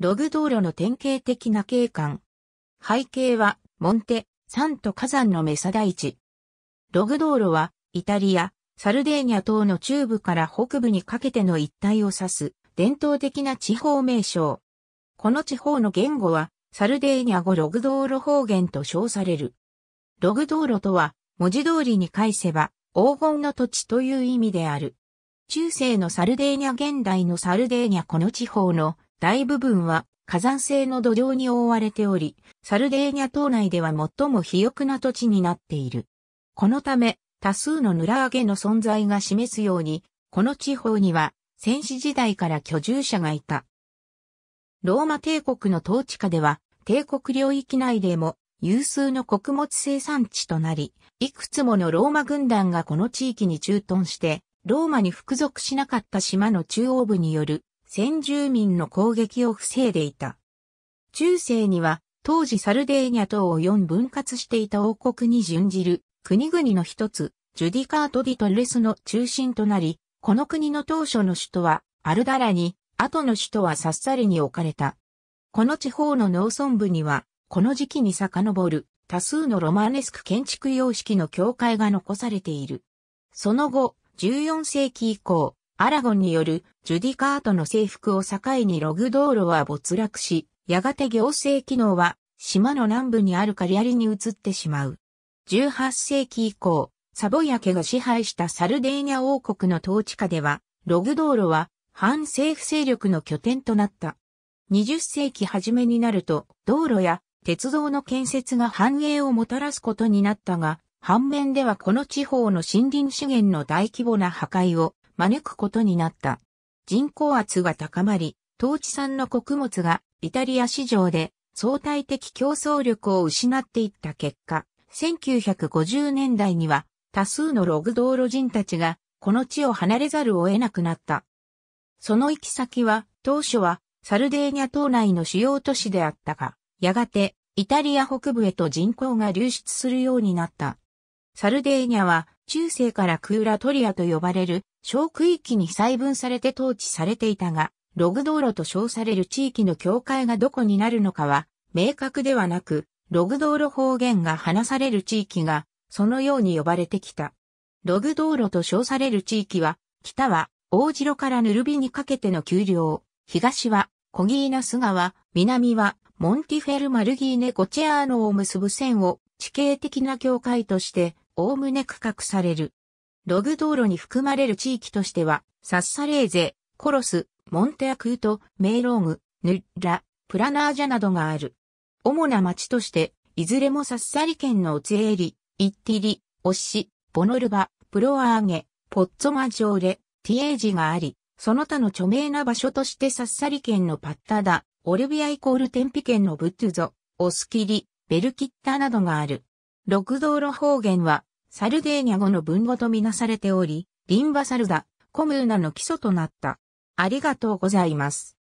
ログ道路の典型的な景観。背景は、モンテ、サント火山のメサ大地。ログ道路は、イタリア、サルデーニャ島の中部から北部にかけての一帯を指す、伝統的な地方名称。この地方の言語は、サルデーニャ語ログ道路方言と称される。ログ道路とは、文字通りに返せば、黄金の土地という意味である。中世のサルデーニャ現代のサルデーニャこの地方の大部分は火山性の土壌に覆われており、サルデーニャ島内では最も肥沃な土地になっている。このため、多数のヌラーゲの存在が示すように、この地方には戦死時代から居住者がいた。ローマ帝国の統治下では、帝国領域内でも有数の穀物生産地となり、いくつものローマ軍団がこの地域に駐屯して、ローマに服属しなかった島の中央部による先住民の攻撃を防いでいた。中世には、当時サルデーニャ島を4分割していた王国に準じる国々の一つ、ジュディカート・ディトレスの中心となり、この国の当初の首都はアルダラに、後の首都はサッサリに置かれた。この地方の農村部には、この時期に遡る多数のロマネスク建築様式の教会が残されている。その後、14世紀以降、アラゴンによるジュディカートの征服を境にログ道路は没落し、やがて行政機能は島の南部にあるカリアリに移ってしまう。18世紀以降、サボヤ家が支配したサルデーニャ王国の統治下では、ログ道路は反政府勢力の拠点となった。20世紀初めになると、道路や鉄道の建設が繁栄をもたらすことになったが、反面ではこの地方の森林資源の大規模な破壊を招くことになった。人口圧が高まり、当地産の穀物がイタリア市場で相対的競争力を失っていった結果、1950年代には多数のログ道路人たちがこの地を離れざるを得なくなった。その行き先は当初はサルデーニャ島内の主要都市であったが、やがてイタリア北部へと人口が流出するようになった。サルデーニャは中世からクーラトリアと呼ばれる小区域に細分されて統治されていたが、ログ道路と称される地域の境界がどこになるのかは、明確ではなく、ログ道路方言が話される地域が、そのように呼ばれてきた。ログ道路と称される地域は、北は、大城からぬるびにかけての丘陵、東は、コギーナス川、南は、モンティフェルマルギーネゴチェアーノを結ぶ線を、地形的な境界として、おおむね区画される。ログ道路に含まれる地域としては、サッサレーゼ、コロス、モンテアクート、メイローグ、ヌッラ、プラナージャなどがある。主な町として、いずれもサッサリ県のオツエーリ、イッティリ、オッシ、ボノルバ、プロアーゲ、ポッツォマジョーレ、ティエージがあり、その他の著名な場所としてサッサリ県のパッタダ、オルビアイコールテンピ県のブットゥゾ、オスキリ、ベルキッタなどがある。六道路方言は、サルデーニャ語の文語とみなされており、リンバサルダ、コムーナの基礎となった。ありがとうございます。